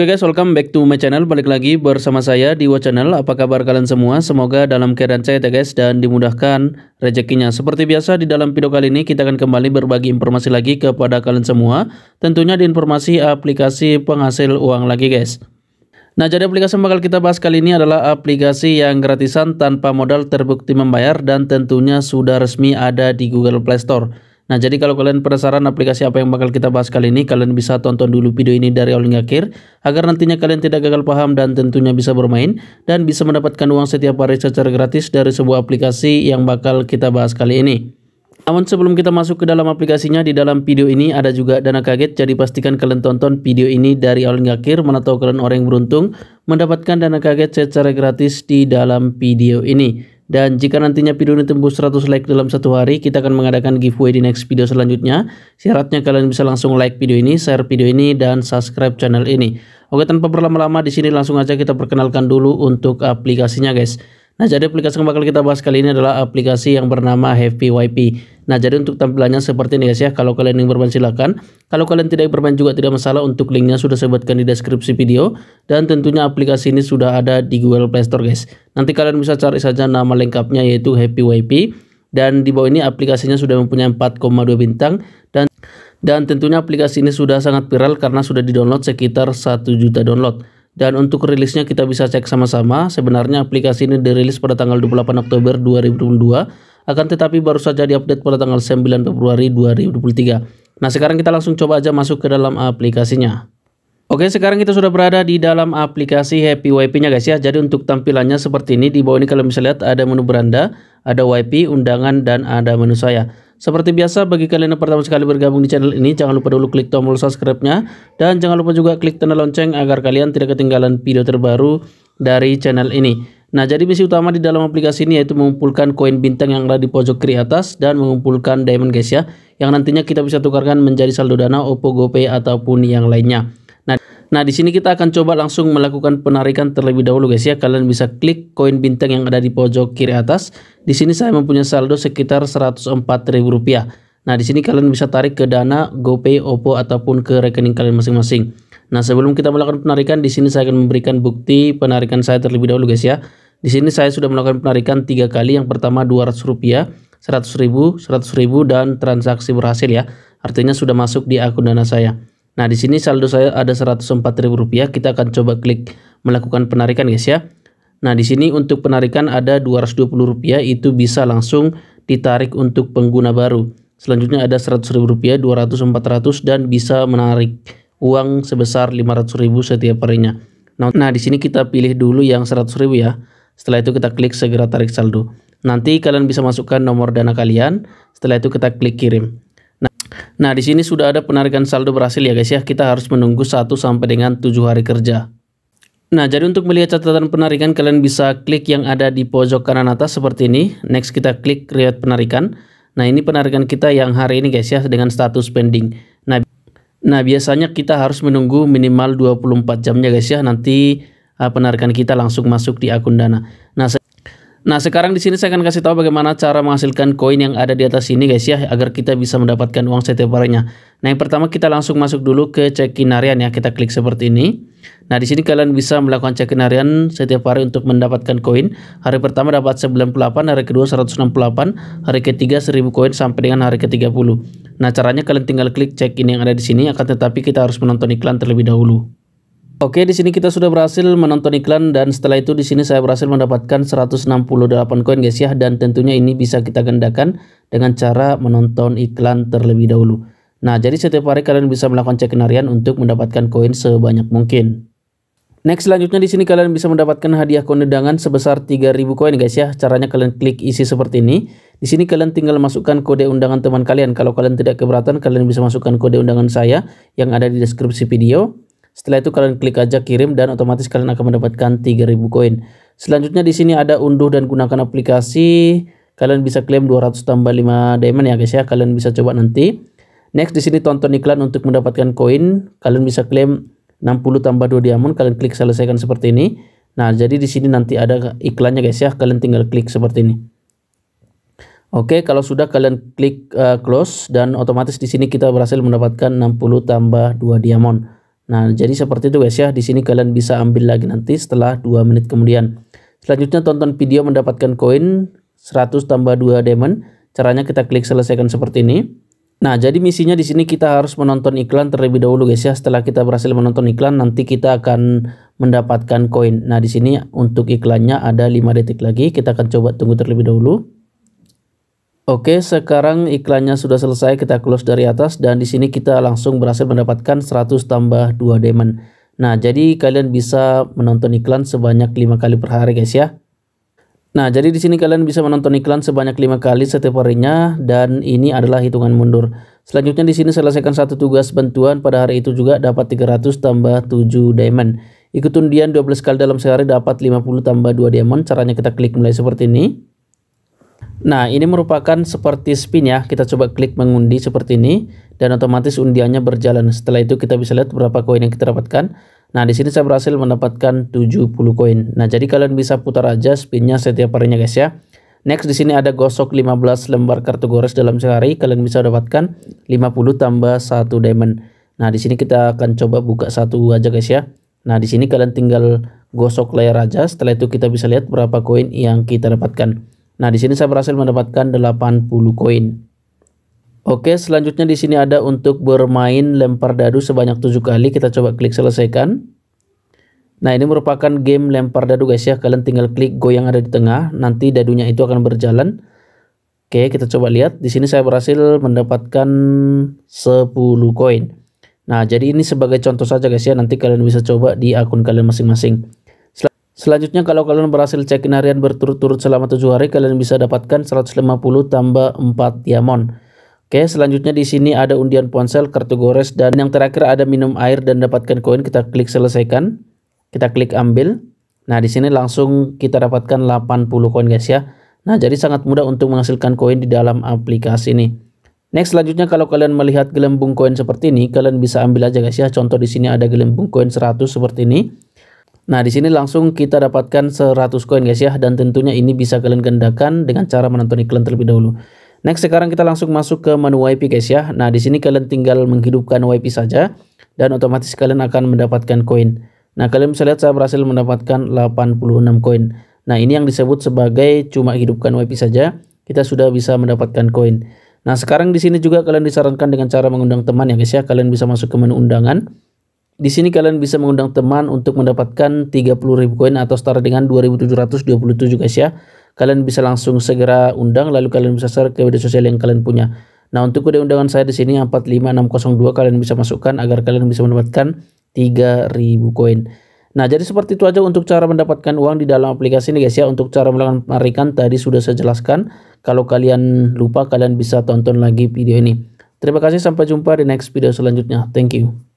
Oke okay guys, welcome back to my channel. Balik lagi bersama saya di Channel. Apa kabar kalian semua? Semoga dalam keadaan sehat ya guys dan dimudahkan rezekinya. Seperti biasa di dalam video kali ini kita akan kembali berbagi informasi lagi kepada kalian semua. Tentunya di informasi aplikasi penghasil uang lagi guys. Nah jadi aplikasi yang bakal kita bahas kali ini adalah aplikasi yang gratisan tanpa modal terbukti membayar dan tentunya sudah resmi ada di Google Play Store. Nah, jadi kalau kalian penasaran aplikasi apa yang bakal kita bahas kali ini, kalian bisa tonton dulu video ini dari awal hingga akhir agar nantinya kalian tidak gagal paham dan tentunya bisa bermain dan bisa mendapatkan uang setiap hari secara gratis dari sebuah aplikasi yang bakal kita bahas kali ini. Namun sebelum kita masuk ke dalam aplikasinya, di dalam video ini ada juga dana kaget, jadi pastikan kalian tonton video ini dari awal hingga akhir, mana tahu kalian orang yang beruntung mendapatkan dana kaget secara gratis di dalam video ini. Dan jika nantinya video ini tembus 100 like dalam satu hari, kita akan mengadakan giveaway di next video selanjutnya. Syaratnya kalian bisa langsung like video ini, share video ini, dan subscribe channel ini. Oke, tanpa berlama-lama di sini langsung aja kita perkenalkan dulu untuk aplikasinya guys. Nah, jadi aplikasi yang bakal kita bahas kali ini adalah aplikasi yang bernama Happy YP. Nah, jadi untuk tampilannya seperti ini guys ya. Kalau kalian ingin bermain silakan. Kalau kalian tidak bermain juga tidak masalah untuk linknya sudah saya buatkan di deskripsi video dan tentunya aplikasi ini sudah ada di Google Play Store guys. Nanti kalian bisa cari saja nama lengkapnya yaitu Happy YP. dan di bawah ini aplikasinya sudah mempunyai 4,2 bintang dan dan tentunya aplikasi ini sudah sangat viral karena sudah di-download sekitar 1 juta download. Dan untuk rilisnya kita bisa cek sama-sama. Sebenarnya aplikasi ini dirilis pada tanggal 28 Oktober 2022 akan tetapi baru saja diupdate pada tanggal 9 Februari 2023. Nah sekarang kita langsung coba aja masuk ke dalam aplikasinya. Oke sekarang kita sudah berada di dalam aplikasi Happy YP nya guys ya Jadi untuk tampilannya seperti ini Di bawah ini kalian bisa lihat ada menu beranda Ada YP, undangan, dan ada menu saya Seperti biasa bagi kalian yang pertama sekali bergabung di channel ini Jangan lupa dulu klik tombol subscribe-nya Dan jangan lupa juga klik tanda lonceng Agar kalian tidak ketinggalan video terbaru dari channel ini Nah, jadi misi utama di dalam aplikasi ini yaitu mengumpulkan koin bintang yang ada di pojok kiri atas dan mengumpulkan diamond guys ya, yang nantinya kita bisa tukarkan menjadi saldo dana Oppo GoPay ataupun yang lainnya. Nah, nah di sini kita akan coba langsung melakukan penarikan terlebih dahulu guys ya. Kalian bisa klik koin bintang yang ada di pojok kiri atas. Di sini saya mempunyai saldo sekitar Rp104.000. Nah, di sini kalian bisa tarik ke dana GoPay, Oppo ataupun ke rekening kalian masing-masing. Nah, sebelum kita melakukan penarikan, di sini saya akan memberikan bukti penarikan saya terlebih dahulu guys ya. Di sini saya sudah melakukan penarikan tiga kali. Yang pertama rp rupiah seratus ribu seratus ribu dan transaksi berhasil ya. Artinya sudah masuk di akun Dana saya. Nah, di sini saldo saya ada rp rupiah Kita akan coba klik melakukan penarikan guys ya. Nah, di sini untuk penarikan ada rp rupiah itu bisa langsung ditarik untuk pengguna baru. Selanjutnya ada Rp100.000, 200, 400 dan bisa menarik uang sebesar 500 ribu setiap harinya. Nah, nah di sini kita pilih dulu yang 100 ribu ya. Setelah itu kita klik segera tarik saldo. Nanti kalian bisa masukkan nomor dana kalian. Setelah itu kita klik kirim. Nah, nah di sini sudah ada penarikan saldo berhasil ya guys ya. Kita harus menunggu 1 sampai dengan 7 hari kerja. Nah, jadi untuk melihat catatan penarikan kalian bisa klik yang ada di pojok kanan atas seperti ini. Next kita klik create penarikan. Nah, ini penarikan kita yang hari ini guys ya dengan status pending. Nah, Nah, biasanya kita harus menunggu minimal 24 jamnya guys ya. Nanti uh, penarikan kita langsung masuk di akun Dana. Nah, se nah sekarang di sini saya akan kasih tahu bagaimana cara menghasilkan koin yang ada di atas ini guys ya agar kita bisa mendapatkan uang setiap harinya. Nah, yang pertama kita langsung masuk dulu ke check-in harian ya. Kita klik seperti ini. Nah, di sini kalian bisa melakukan check-in harian setiap hari untuk mendapatkan koin. Hari pertama dapat 98, hari kedua 168, hari ketiga 1000 koin sampai dengan hari ke-30. Nah, caranya kalian tinggal klik check in yang ada di sini, akan tetapi kita harus menonton iklan terlebih dahulu. Oke, di sini kita sudah berhasil menonton iklan dan setelah itu di sini saya berhasil mendapatkan 168 koin guys ya dan tentunya ini bisa kita gandakan dengan cara menonton iklan terlebih dahulu. Nah, jadi setiap hari kalian bisa melakukan check in harian untuk mendapatkan koin sebanyak mungkin. Next selanjutnya di sini kalian bisa mendapatkan hadiah kode undangan sebesar 3000 koin guys ya. Caranya kalian klik isi seperti ini. Di sini kalian tinggal masukkan kode undangan teman kalian. Kalau kalian tidak keberatan kalian bisa masukkan kode undangan saya yang ada di deskripsi video. Setelah itu kalian klik aja kirim dan otomatis kalian akan mendapatkan 3000 koin. Selanjutnya di sini ada unduh dan gunakan aplikasi. Kalian bisa klaim 200 tambah 5 diamond ya guys ya. Kalian bisa coba nanti. Next di sini tonton iklan untuk mendapatkan koin. Kalian bisa klaim 60 tambah 2 diamond kalian klik selesaikan seperti ini nah jadi di sini nanti ada iklannya guys ya kalian tinggal klik seperti ini Oke kalau sudah kalian klik uh, close dan otomatis di sini kita berhasil mendapatkan 60 tambah 2 diamond nah jadi seperti itu guys ya di sini kalian bisa ambil lagi nanti setelah 2 menit kemudian selanjutnya tonton video mendapatkan koin 100 tambah 2 diamond caranya kita klik selesaikan seperti ini Nah, jadi misinya di sini kita harus menonton iklan terlebih dahulu guys ya. Setelah kita berhasil menonton iklan, nanti kita akan mendapatkan koin. Nah, di sini untuk iklannya ada 5 detik lagi. Kita akan coba tunggu terlebih dahulu. Oke, sekarang iklannya sudah selesai. Kita close dari atas dan di sini kita langsung berhasil mendapatkan 100 tambah 2 diamond. Nah, jadi kalian bisa menonton iklan sebanyak 5 kali per hari guys ya. Nah, jadi di sini kalian bisa menonton iklan sebanyak lima kali setiap harinya dan ini adalah hitungan mundur. Selanjutnya di sini selesaikan satu tugas bantuan pada hari itu juga dapat 300 tambah 7 diamond. Ikut undian 12 kali dalam sehari dapat 50 tambah 2 diamond. Caranya kita klik mulai seperti ini. Nah, ini merupakan seperti spin ya. Kita coba klik mengundi seperti ini dan otomatis undiannya berjalan. Setelah itu kita bisa lihat berapa koin yang kita dapatkan. Nah, di sini saya berhasil mendapatkan 70 koin. Nah, jadi kalian bisa putar aja spinnya setiap harinya guys ya. Next di sini ada gosok 15 lembar kartu gores dalam sehari. Kalian bisa dapatkan 50 tambah 1 diamond. Nah, di sini kita akan coba buka satu aja guys ya. Nah, di sini kalian tinggal gosok layar aja. Setelah itu kita bisa lihat berapa koin yang kita dapatkan. Nah, di sini saya berhasil mendapatkan 80 koin. Oke, selanjutnya di sini ada untuk bermain lempar dadu sebanyak 7 kali. Kita coba klik selesaikan. Nah, ini merupakan game lempar dadu guys ya. Kalian tinggal klik goyang ada di tengah, nanti dadunya itu akan berjalan. Oke, kita coba lihat. Di sini saya berhasil mendapatkan 10 koin. Nah, jadi ini sebagai contoh saja guys ya. Nanti kalian bisa coba di akun kalian masing-masing. Sel Selanjutnya kalau kalian berhasil check-in harian berturut-turut selama 7 hari, kalian bisa dapatkan 150 tambah 4 diamond. Oke, selanjutnya di sini ada undian ponsel, kartu gores, dan yang terakhir ada minum air dan dapatkan koin. Kita klik selesaikan. Kita klik ambil. Nah, di sini langsung kita dapatkan 80 koin guys ya. Nah, jadi sangat mudah untuk menghasilkan koin di dalam aplikasi ini. Next, selanjutnya kalau kalian melihat gelembung koin seperti ini, kalian bisa ambil aja guys ya. Contoh di sini ada gelembung koin 100 seperti ini. Nah, di sini langsung kita dapatkan 100 koin guys ya. Dan tentunya ini bisa kalian gendakan dengan cara menonton iklan terlebih dahulu. Next sekarang kita langsung masuk ke menu WiFi guys ya. Nah di sini kalian tinggal menghidupkan WiFi saja dan otomatis kalian akan mendapatkan koin. Nah kalian bisa lihat saya berhasil mendapatkan 86 koin. Nah ini yang disebut sebagai cuma hidupkan WiFi saja kita sudah bisa mendapatkan koin. Nah sekarang di sini juga kalian disarankan dengan cara mengundang teman ya guys ya. Kalian bisa masuk ke menu undangan. Di sini kalian bisa mengundang teman untuk mendapatkan 30.000 koin atau setara dengan 2.727 guys ya kalian bisa langsung segera undang lalu kalian bisa share ke media sosial yang kalian punya. Nah, untuk kode undangan saya di sini 45602 kalian bisa masukkan agar kalian bisa mendapatkan 3000 koin. Nah, jadi seperti itu aja untuk cara mendapatkan uang di dalam aplikasi ini guys ya. Untuk cara melakukan penarikan tadi sudah saya jelaskan. Kalau kalian lupa kalian bisa tonton lagi video ini. Terima kasih sampai jumpa di next video selanjutnya. Thank you.